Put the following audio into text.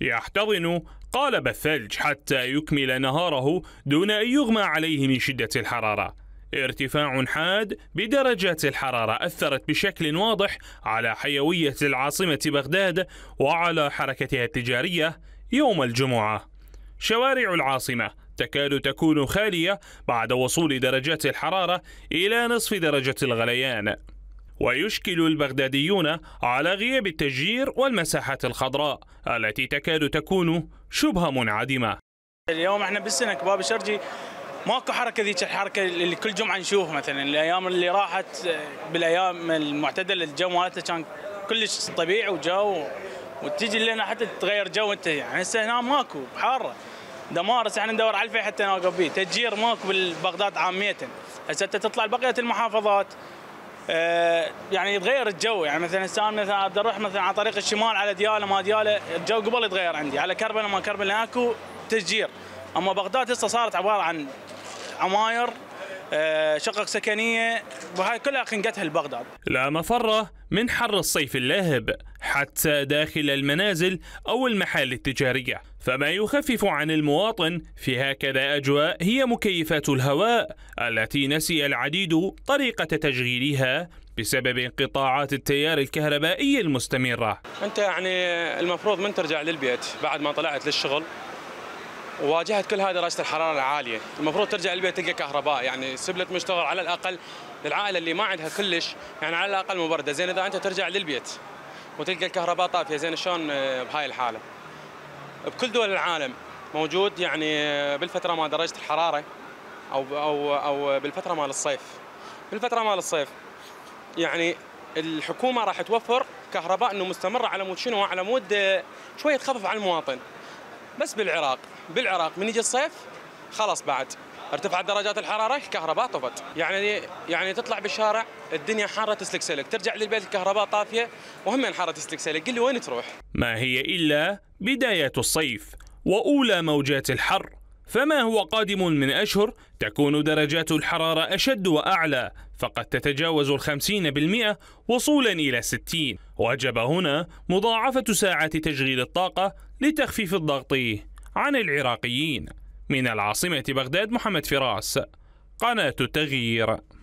يحتضن قالب الثلج حتى يكمل نهاره دون أن يغمى عليه من شدة الحرارة ارتفاع حاد بدرجات الحرارة أثرت بشكل واضح على حيوية العاصمة بغداد وعلى حركتها التجارية يوم الجمعة. شوارع العاصمة تكاد تكون خالية بعد وصول درجات الحرارة إلى نصف درجة الغليان. ويشكل البغداديون على غياب التشجير والمساحات الخضراء التي تكاد تكون شبه منعدمة اليوم احنا بالسنك باب الشرجي ماكو حركه ذيك الحركه اللي كل جمعه نشوف مثلا الايام اللي راحت بالايام المعتدله الجو مالته كان كلش طبيعي وجو وتجي لنا حتى تغير جو انت يعني هسه هنا ماكو حاره دمار هسه احنا ندور على الفي حتى نوقف بيه تشجير ماكو بالبغداد عاميه هسه انت تطلع بقيه المحافظات آه، يعني يتغير الجو يعني مثلا انسان مثلا اروح مثلا على طريق الشمال على دياله ما دياله الجو قبل يتغير عندي على كربلاء ما كربلاء اكو تشجير اما بغداد هسه صارت عباره عن عماير آه، شقق سكنيه وهاي كلها خنقتها البغداد لا مفر من حر الصيف اللاهب حتى داخل المنازل او المحال التجاريه فما يخفف عن المواطن في هكذا اجواء هي مكيفات الهواء التي نسي العديد طريقه تشغيلها بسبب انقطاعات التيار الكهربائي المستمره انت يعني المفروض من ترجع للبيت بعد ما طلعت للشغل وواجهت كل هذه درجه الحراره العاليه، المفروض ترجع البيت تلقى كهرباء يعني سبلت مشتغل على الاقل للعائله اللي ما عندها كلش يعني على الاقل مبرده، زين اذا انت ترجع للبيت وتلقى الكهرباء طافيه، زين شلون آه، بهاي الحاله؟ بكل دول العالم موجود يعني آه، بالفتره ما درجه الحراره او او او آه، بالفتره مال الصيف. بالفتره مال الصيف يعني الحكومه راح توفر كهرباء انه مستمره على مود شنو؟ على مود شويه تخفف على المواطن. بس بالعراق بالعراق من يجي الصيف خلاص بعد ارتفعت درجات الحراره الكهرباء طفت يعني يعني تطلع بالشارع الدنيا حاره تسلك سلك ترجع للبيت الكهرباء طافيه وهم حاره تسلك سلك قل لي وين تروح ما هي الا بدايه الصيف واولى موجات الحر فما هو قادم من أشهر تكون درجات الحرارة أشد وأعلى فقد تتجاوز الخمسين بالمئة وصولا إلى ستين وجب هنا مضاعفة ساعات تشغيل الطاقة لتخفيف الضغط عن العراقيين من العاصمة بغداد محمد فراس قناة التغيير